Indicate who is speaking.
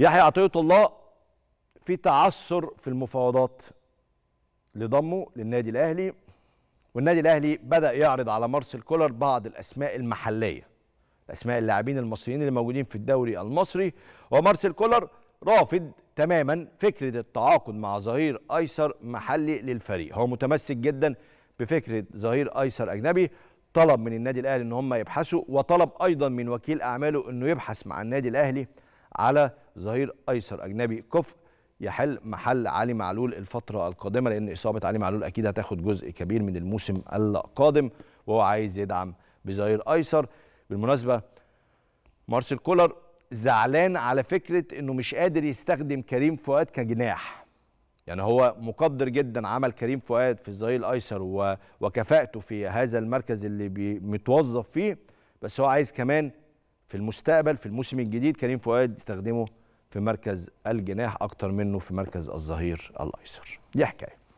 Speaker 1: يحيى عطية الله في تعثر في المفاوضات لضمه للنادي الاهلي والنادي الاهلي بدا يعرض على مارسيل كولر بعض الاسماء المحليه اسماء اللاعبين المصريين اللي موجودين في الدوري المصري ومارسيل كولر رافض تماما فكره التعاقد مع ظهير ايسر محلي للفريق هو متمسك جدا بفكره ظهير ايسر اجنبي طلب من النادي الاهلي ان هم يبحثوا وطلب ايضا من وكيل اعماله انه يبحث مع النادي الاهلي على ظهير ايسر اجنبي كفء يحل محل علي معلول الفتره القادمه لان اصابه علي معلول اكيد هتاخد جزء كبير من الموسم القادم وهو عايز يدعم بظهير ايسر بالمناسبه مارسيل كولر زعلان على فكره انه مش قادر يستخدم كريم فؤاد كجناح يعني هو مقدر جدا عمل كريم فؤاد في الظهير الايسر وكفاءته في هذا المركز اللي متوظف فيه بس هو عايز كمان في المستقبل في الموسم الجديد كريم فؤاد يستخدمه في مركز الجناح اكتر منه في مركز الظهير الايسر دي حكايه